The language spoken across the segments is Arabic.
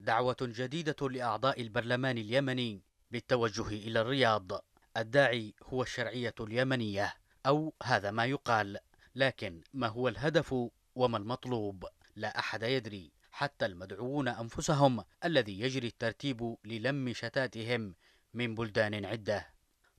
دعوة جديدة لأعضاء البرلمان اليمني بالتوجه إلى الرياض الداعي هو الشرعية اليمنية أو هذا ما يقال لكن ما هو الهدف وما المطلوب لا أحد يدري حتى المدعوون أنفسهم الذي يجري الترتيب للم شتاتهم من بلدان عدة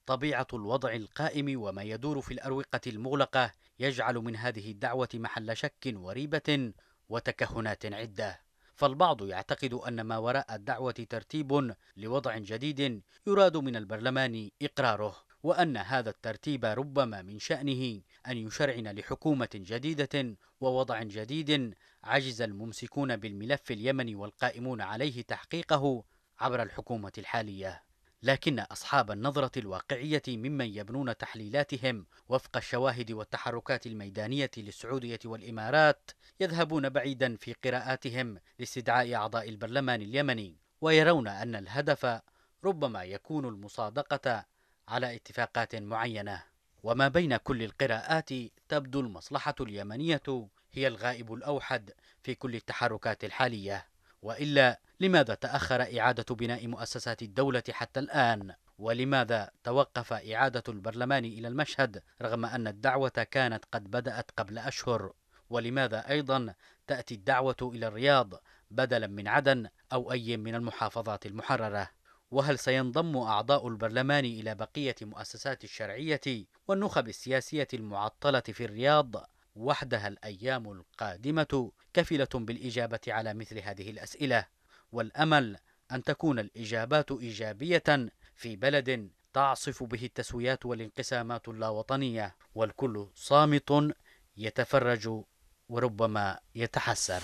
طبيعة الوضع القائم وما يدور في الأروقة المغلقة يجعل من هذه الدعوة محل شك وريبة وتكهنات عدة فالبعض يعتقد أن ما وراء الدعوة ترتيب لوضع جديد يراد من البرلمان إقراره وأن هذا الترتيب ربما من شأنه أن يشرعن لحكومة جديدة ووضع جديد عجز الممسكون بالملف اليمني والقائمون عليه تحقيقه عبر الحكومة الحالية لكن أصحاب النظرة الواقعية ممن يبنون تحليلاتهم وفق الشواهد والتحركات الميدانية للسعودية والإمارات يذهبون بعيدا في قراءاتهم لاستدعاء أعضاء البرلمان اليمني ويرون أن الهدف ربما يكون المصادقة على اتفاقات معينة وما بين كل القراءات تبدو المصلحة اليمنية هي الغائب الأوحد في كل التحركات الحالية والا لماذا تاخر اعاده بناء مؤسسات الدوله حتى الان ولماذا توقف اعاده البرلمان الى المشهد رغم ان الدعوه كانت قد بدات قبل اشهر ولماذا ايضا تاتي الدعوه الى الرياض بدلا من عدن او اي من المحافظات المحرره وهل سينضم اعضاء البرلمان الى بقيه مؤسسات الشرعيه والنخب السياسيه المعطله في الرياض وحدها الايام القادمه كفيله بالاجابه على مثل هذه الاسئله والامل ان تكون الاجابات ايجابيه في بلد تعصف به التسويات والانقسامات اللاوطنيه والكل صامت يتفرج وربما يتحسر